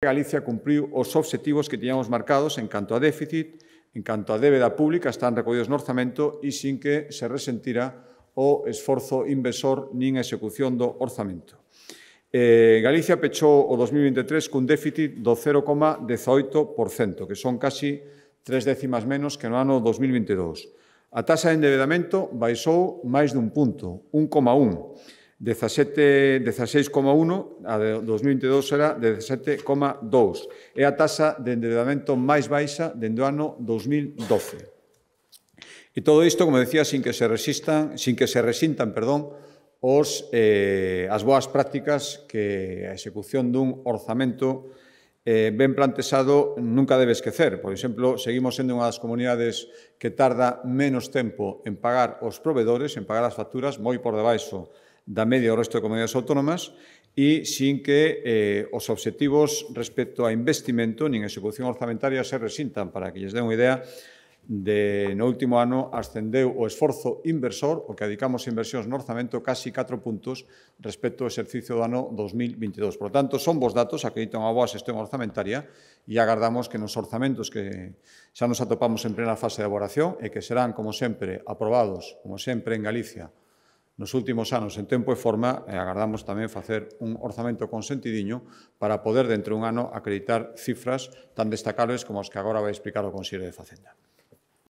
Galicia cumpriu os obxectivos que tiñamos marcados en canto a déficit, en canto a débeda pública, están recollidos no orzamento e sin que se resentira o esforzo inversor nin a execución do orzamento. Eh, Galicia pechou o 2023 cun déficit do 0,18%, que son casi tres décimas menos que no ano 2022. A taxa de endevedamento baixou máis dun punto, 1,1%, 16,1, a de 2022 era de 17,2. É a taxa de endeudamento máis baixa dende o ano 2012. E todo isto, como decía, sin que se resistan, sin que se resintan, perdón, os eh as boas prácticas que a execución dun orzamento eh, ben plantexado nunca debe esquecer. Por exemplo, seguimos sendo unha das comunidades que tarda menos tempo en pagar os provedores, en pagar as facturas, moi por debaixo da media do resto de comunidades autónomas, e sin que eh, os obxectivos respecto a investimento nin execución orzamentaria se resintan. Para que lles dé unha idea, de no último ano ascendeu o esforzo inversor, o que adicamos inversións no orzamento, casi 4 puntos respecto ao exercicio do ano 2022. Por tanto, son vos datos, acredito unha boa xestión orzamentaria e agardamos que nos orzamentos que xa nos atopamos en plena fase de elaboración e que serán, como sempre, aprobados, como sempre, en Galicia, nos últimos anos en tempo e forma e agardamos tamén facer un orzamento consentidiño para poder dentro de un ano acreditar cifras tan destacables como as que agora vai explicar o Consello de Facenda.